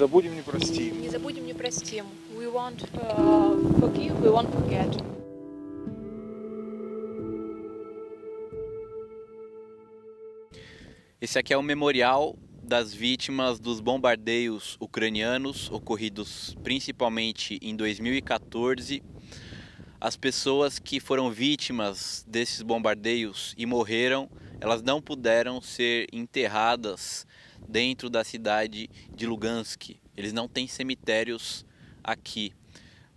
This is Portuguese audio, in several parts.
забудем, не простим. Не забудем, не простим. We won't uh, forgive, we won't forget. Esse aqui é o memorial das vítimas dos bombardeios ucranianos ocorridos principalmente em 2014. As pessoas que foram vítimas desses bombardeios e morreram, elas não puderam ser enterradas dentro da cidade de Lugansk. Eles não têm cemitérios aqui.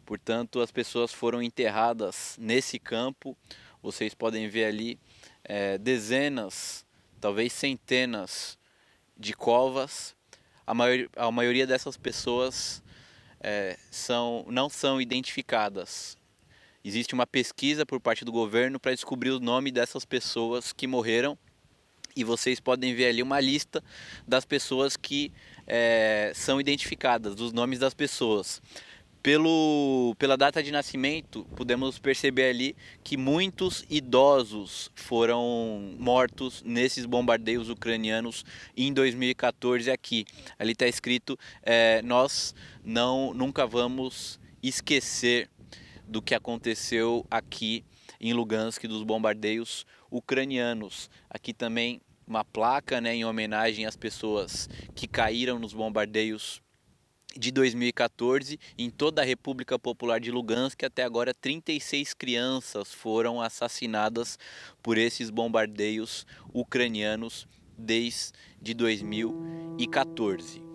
Portanto, as pessoas foram enterradas nesse campo. Vocês podem ver ali é, dezenas, talvez centenas de covas. A, maior, a maioria dessas pessoas é, são, não são identificadas. Existe uma pesquisa por parte do governo para descobrir o nome dessas pessoas que morreram e vocês podem ver ali uma lista das pessoas que é, são identificadas, dos nomes das pessoas. Pelo, pela data de nascimento, podemos perceber ali que muitos idosos foram mortos nesses bombardeios ucranianos em 2014 aqui. Ali está escrito, é, nós não nunca vamos esquecer do que aconteceu aqui em Lugansk dos bombardeios ucranianos. Aqui também uma placa né, em homenagem às pessoas que caíram nos bombardeios de 2014 em toda a República Popular de Lugansk, até agora 36 crianças foram assassinadas por esses bombardeios ucranianos desde 2014.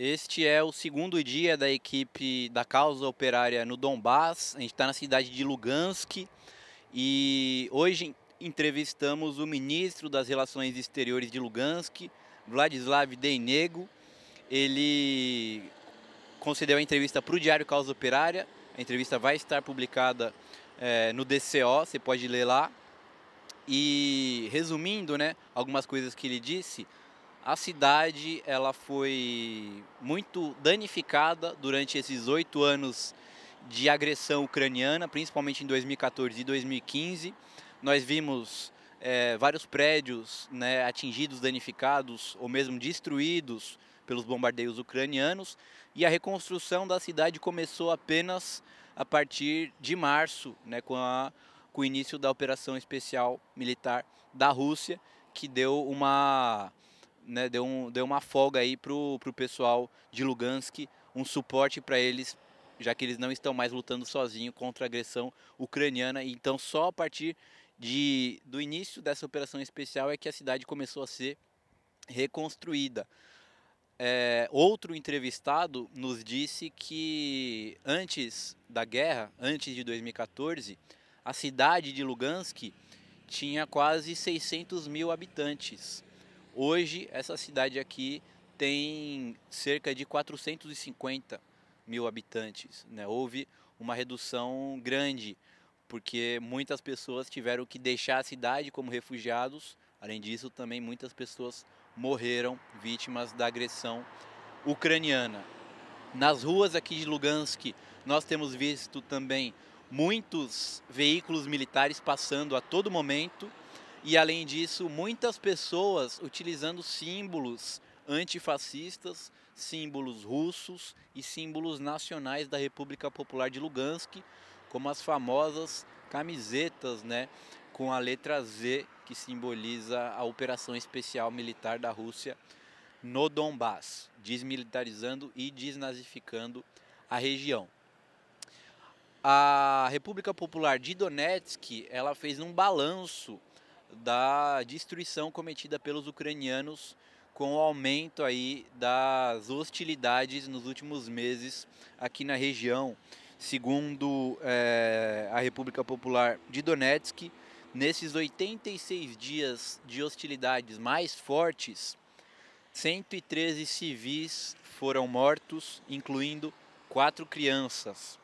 Este é o segundo dia da equipe da causa operária no Donbass. A gente está na cidade de Lugansk e hoje entrevistamos o ministro das Relações Exteriores de Lugansk, Vladislav Deinego. Ele concedeu a entrevista para o Diário Causa Operária. A entrevista vai estar publicada é, no DCO, você pode ler lá. E resumindo né, algumas coisas que ele disse, a cidade ela foi muito danificada durante esses oito anos de agressão ucraniana, principalmente em 2014 e 2015. Nós vimos é, vários prédios né, atingidos, danificados ou mesmo destruídos pelos bombardeios ucranianos e a reconstrução da cidade começou apenas a partir de março, né, com, a, com o início da operação especial militar da Rússia, que deu uma né, deu, um, deu uma folga aí pro, pro pessoal de Lugansk, um suporte para eles, já que eles não estão mais lutando sozinhos contra a agressão ucraniana. Então, só a partir de, do início dessa operação especial é que a cidade começou a ser reconstruída. É, outro entrevistado nos disse que antes da guerra, antes de 2014, a cidade de Lugansk tinha quase 600 mil habitantes. Hoje, essa cidade aqui tem cerca de 450 mil habitantes. Né? Houve uma redução grande, porque muitas pessoas tiveram que deixar a cidade como refugiados. Além disso, também muitas pessoas morreram vítimas da agressão ucraniana. Nas ruas aqui de Lugansk, nós temos visto também muitos veículos militares passando a todo momento. E além disso, muitas pessoas utilizando símbolos antifascistas, símbolos russos e símbolos nacionais da República Popular de Lugansk, como as famosas camisetas, né, com a letra Z que simboliza a operação especial militar da Rússia no Donbass, desmilitarizando e desnazificando a região. A República Popular de Donetsk, ela fez um balanço da destruição cometida pelos ucranianos com o aumento aí das hostilidades nos últimos meses aqui na região. Segundo é, a República Popular de Donetsk, nesses 86 dias de hostilidades mais fortes, 113 civis foram mortos, incluindo quatro crianças.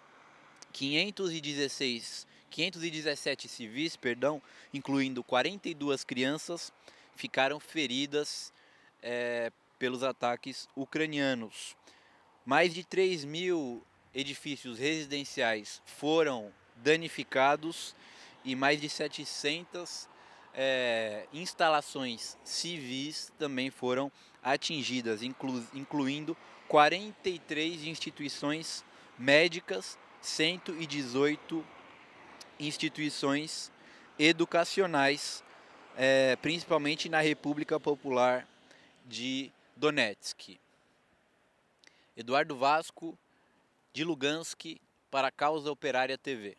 516 517 civis, perdão, incluindo 42 crianças, ficaram feridas é, pelos ataques ucranianos. Mais de 3 mil edifícios residenciais foram danificados e mais de 700 é, eh, instalações civis também foram atingidas, inclu incluindo 43 instituições médicas, 118 instituições educacionais, é, principalmente na República Popular de Donetsk. Eduardo Vasco, de Lugansk, para a Causa Operária TV.